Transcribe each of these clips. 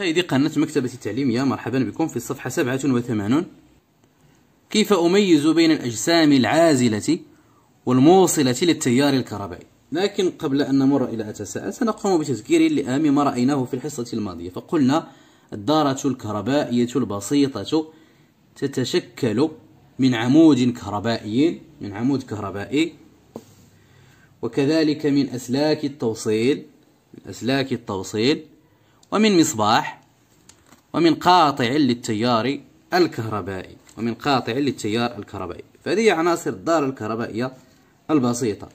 مشاهدي قناة مكتبة التعليمية مرحبا بكم في الصفحة 87 كيف أميز بين الأجسام العازلة والموصلة للتيار الكهربائي لكن قبل أن نمر إلى أتساءل سنقوم بتذكير لأهم ما رأيناه في الحصة الماضية فقلنا الدارة الكهربائية البسيطة تتشكل من عمود كهربائي من عمود كهربائي وكذلك من أسلاك التوصيل من أسلاك التوصيل ومن مصباح ومن قاطع للتيار الكهربائي ومن قاطع للتيار الكهربائي فهذه عناصر الدار الكهربائية البسيطة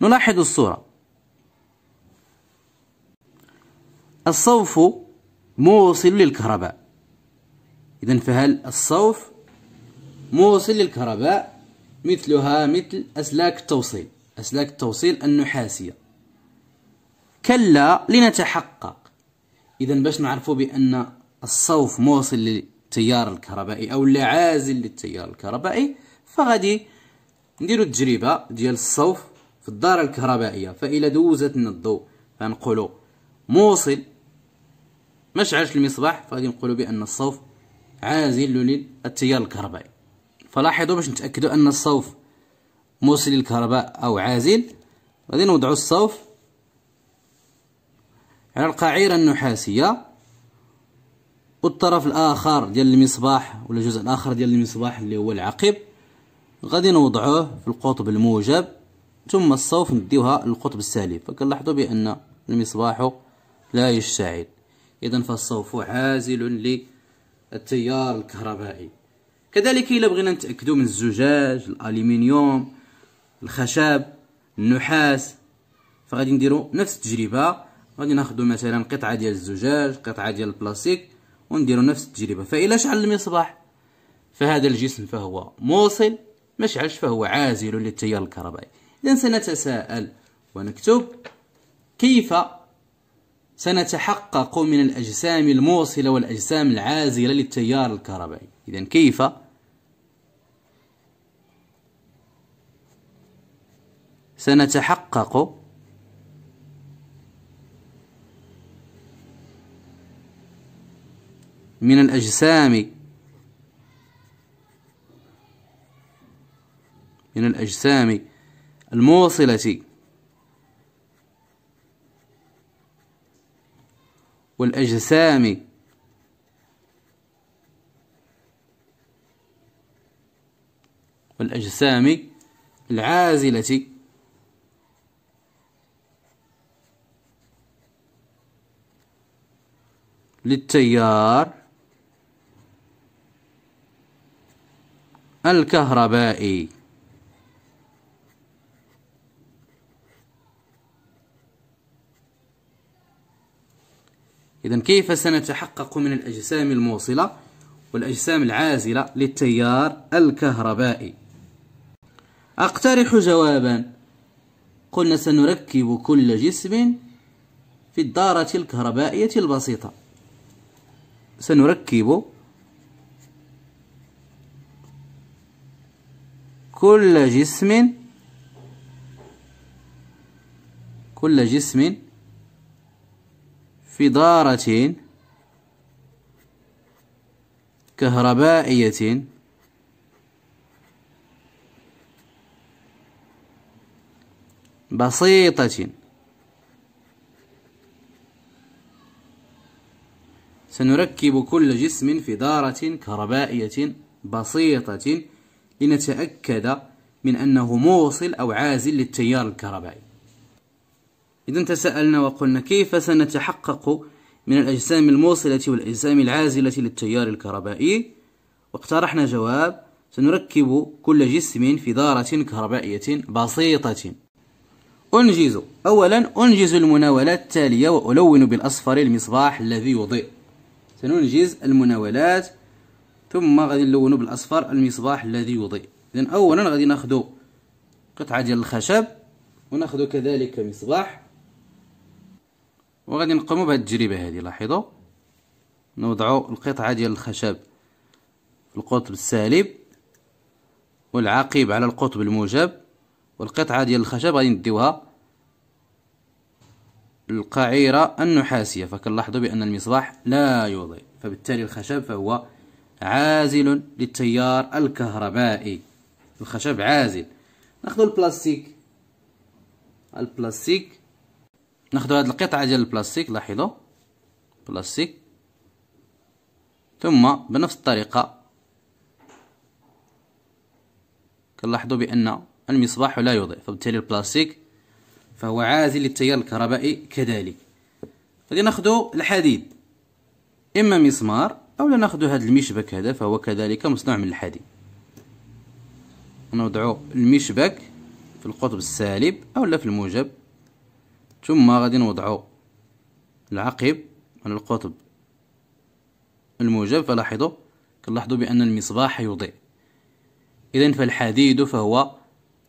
نلاحظ الصورة الصوف موصل للكهرباء إذا فهل الصوف موصل للكهرباء مثلها مثل أسلاك التوصيل أسلاك التوصيل النحاسية كلا لنتحقق إذا باش نعرفوا بأن الصوف موصل للتيار الكهربائي أو لا عازل للتيار الكهربائي فغادي نديرو التجربة ديال الصوف في الدارة الكهربائية فإلى دوزتنا الضوء فنقولوا موصل مشعلش المصباح فغادي نقولوا بأن الصوف عازل للتيار الكهربائي فلاحظوا باش نتأكدوا أن الصوف موصل للكهرباء أو عازل غادي نوضعوا الصوف على يعني القعيرة النحاسية والطرف الآخر ديال المصباح ولا الجزء الآخر ديال المصباح اللي هو العقب غادي نوضعوه في القطب الموجب ثم الصوف نديوها للقطب السالب فكنلاحظوا بأن المصباح لا يشتعل إذا فالصوف عازل للتيار الكهربائي كذلك إلا بغينا نتأكدوا من الزجاج الألمنيوم الخشب النحاس فغادي نديروا نفس التجربة غادي ناخذ مثلا قطعه ديال الزجاج قطعه ديال البلاستيك ونديروا نفس التجربه فإلا شعل المصباح فهذا الجسم فهو موصل ما شعلش فهو عازل للتيار الكهربائي اذا سنتساءل ونكتب كيف سنتحقق من الأجسام الموصلة والأجسام العازلة للتيار الكهربائي إذا كيف سنتحقق من الأجسام من الأجسام الموصلة والأجسام والأجسام العازلة للتيار الكهربائي إذا كيف سنتحقق من الأجسام الموصلة والأجسام العازلة للتيار الكهربائي أقترح جوابا قلنا سنركب كل جسم في الدارة الكهربائية البسيطة سنركب كل جسم كل جسم في دارة كهربائية بسيطة سنركب كل جسم في دارة كهربائية بسيطة لنتأكد من أنه موصل أو عازل للتيار الكهربائي إذا تساءلنا وقلنا كيف سنتحقق من الأجسام الموصلة والأجسام العازلة للتيار الكهربائي واقترحنا جواب سنركب كل جسم في دارة كهربائية بسيطة أنجز أولا أنجز المناولات التالية وألون بالأصفر المصباح الذي يضيء سننجز المناولات ثم غادي نلونو بالاصفر المصباح الذي يضيء اذا اولا غادي ناخذ قطعه ديال الخشب وناخذ كذلك مصباح وغادي نقوموا بهذه التجربه هذه لاحظوا نوضعوا القطعه ديال الخشب في القطب السالب والعقيب على القطب الموجب والقطعه ديال الخشب غادي نديوها القعيره النحاسيه فكنلاحظوا بان المصباح لا يضيء فبالتالي الخشب فهو عازل للتيار الكهربائي الخشب عازل ناخذ البلاستيك البلاستيك ناخذ هذه القطعه ديال البلاستيك لاحظوا بلاستيك ثم بنفس الطريقه كنلاحظوا بان المصباح لا يضيء فبالتالي البلاستيك فهو عازل للتيار الكهربائي كذلك غادي ناخذ الحديد اما مسمار أو نأخذ هذا المشبك هذا فهو كذلك مصنوع من الحديد نوضع المشبك في القطب السالب أو لا في الموجب ثم غادي نوضع العقب على القطب الموجب فلاحظوا كنلاحظوا بأن المصباح يضيء إذا فالحديد فهو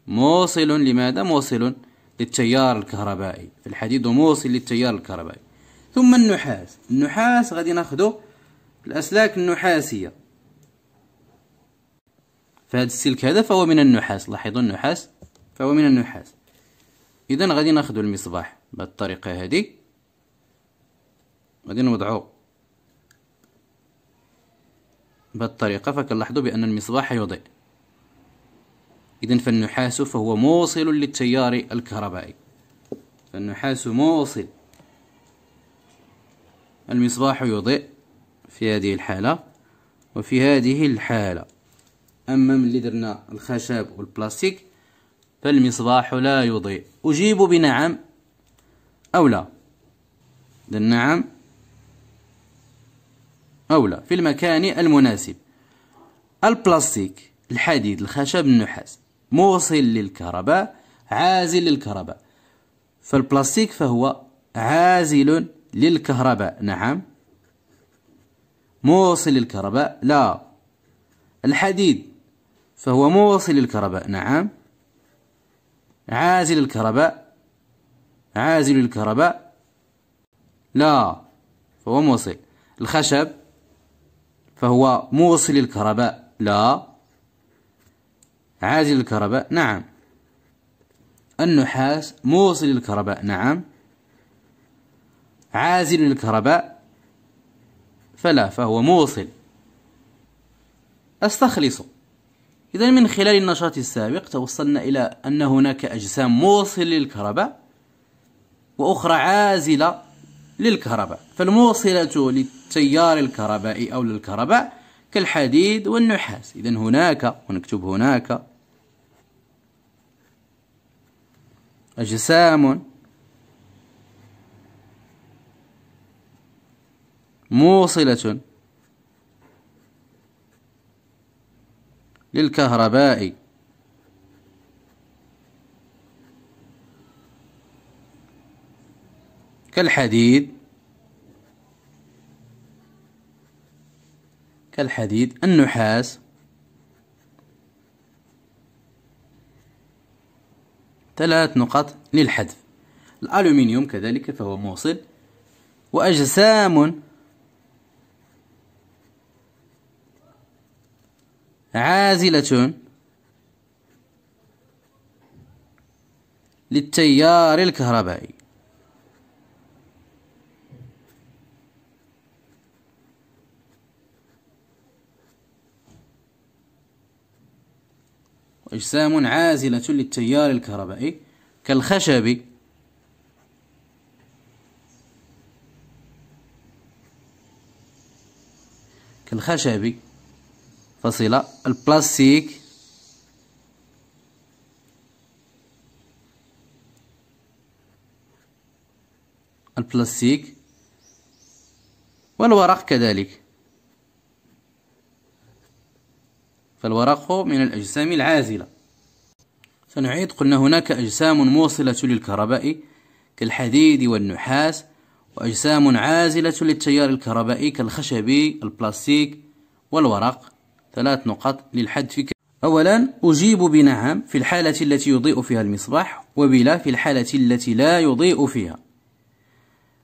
موصل لماذا موصل للتيار الكهربائي فالحديد موصل للتيار الكهربائي ثم النحاس النحاس غادي ناخذه الأسلاك النحاسية فهذا السلك هذا فهو من النحاس لاحظوا النحاس فهو من النحاس إذا غادي ناخذ المصباح بهذه الطريقة هذه غادي نوضعو بهذه الطريقة فكنلاحظوا بأن المصباح يضيء إذا فالنحاس فهو موصل للتيار الكهربائي فالنحاس موصل المصباح يضيء في هذه الحالة وفي هذه الحالة أما ملي درنا الخشب والبلاستيك فالمصباح لا يضيء أجيب بنعم أو لا نعم أو لا في المكان المناسب البلاستيك الحديد الخشب النحاس موصل للكهرباء عازل للكهرباء فالبلاستيك فهو عازل للكهرباء نعم موصل الكهرباء لا الحديد فهو موصل الكهرباء نعم عازل الكهرباء عازل الكهرباء لا فهو موصل الخشب فهو موصل الكهرباء لا عازل الكهرباء نعم النحاس موصل الكهرباء نعم عازل الكهرباء فلا فهو موصل أستخلص إذا من خلال النشاط السابق توصلنا إلى أن هناك أجسام موصل للكهرباء وأخرى عازلة للكهرباء فالموصلة للتيار الكهربائي أو للكهرباء كالحديد والنحاس إذا هناك ونكتب هناك أجسام موصلة للكهرباء كالحديد كالحديد النحاس ثلاث نقط للحذف الألومنيوم كذلك فهو موصل وأجسام عازلة للتيار الكهربائي أجسام عازلة للتيار الكهربائي كالخشب كالخشب فصيلة البلاستيك البلاستيك والورق كذلك فالورق من الأجسام العازلة سنعيد قلنا هناك أجسام موصلة للكهرباء كالحديد والنحاس وأجسام عازلة للتيار الكهربائي كالخشب البلاستيك والورق ثلاث نقاط للحد في أولا أجيب بنعم في الحالة التي يضيء فيها المصباح وبلا في الحالة التي لا يضيء فيها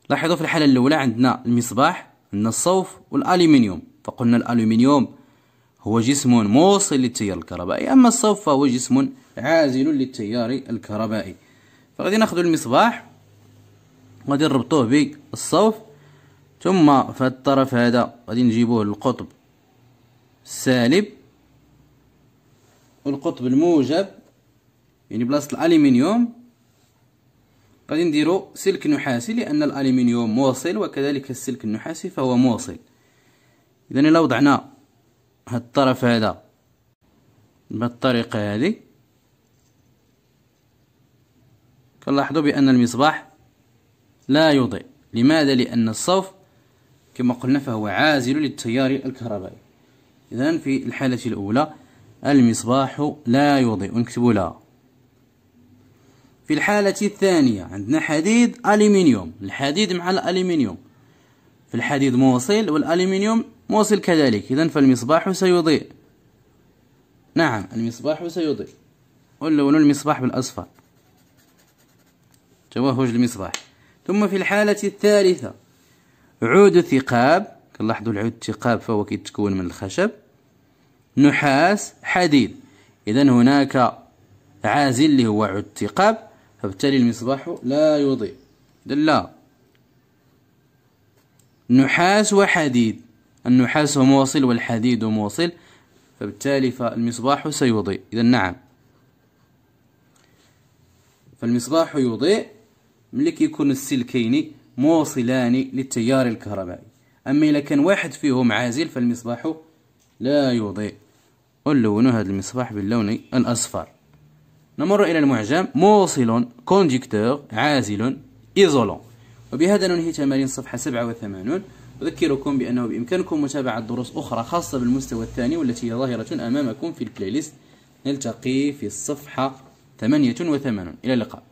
لاحظوا في الحالة الأولى عندنا المصباح عندنا الصوف والألومنيوم فقلنا الألومنيوم هو جسم موصل للتيار الكهربائي أما الصوف فهو جسم عازل للتيار الكهربائي فغادي ناخذ المصباح غادي نربطوه بالصوف ثم في الطرف هذا غادي نجيبوه للقطب سالب والقطب الموجب يعني بلاصة الألمنيوم غادي نديرو سلك نحاسي لأن الألمنيوم موصل وكذلك السلك النحاسي فهو موصل إذا إلا وضعنا هاد الطرف هذا بهاد الطريقة هذه كنلاحظوا بأن المصباح لا يضيء لماذا لأن الصوف كما قلنا فهو عازل للتيار الكهربائي إذا في الحالة الأولى المصباح لا يضيء نكتب لها في الحالة الثانية عندنا حديد ألمنيوم الحديد مع الألمنيوم في الحديد موصل والألمنيوم موصل كذلك إذا فالمصباح سيضيء نعم المصباح سيضيء اللون المصباح بالأصفر توهج المصباح ثم في الحالة الثالثة عود ثقاب كنلاحظوا العود الثقاب فهو كيتكون من الخشب نحاس حديد إذا هناك عازل اللي هو عود الثقاب فبالتالي المصباح لا يضيء إذا لا نحاس وحديد النحاس موصل والحديد موصل فبالتالي فالمصباح سيضيء إذا نعم فالمصباح يضيء ملي كيكون السلكين موصلان للتيار الكهربائي أما إلا كان واحد فيهم عازل فالمصباح لا يضيء ونلون هذا المصباح باللون الأصفر نمر إلى المعجم موصل كونديكتور عازل إيزولون وبهذا ننهي تمارين صفحة 87 أذكركم بأنه بإمكانكم متابعة دروس أخرى خاصة بالمستوى الثاني والتي هي ظاهرة أمامكم في البلاي ليست نلتقي في الصفحة 88 إلى اللقاء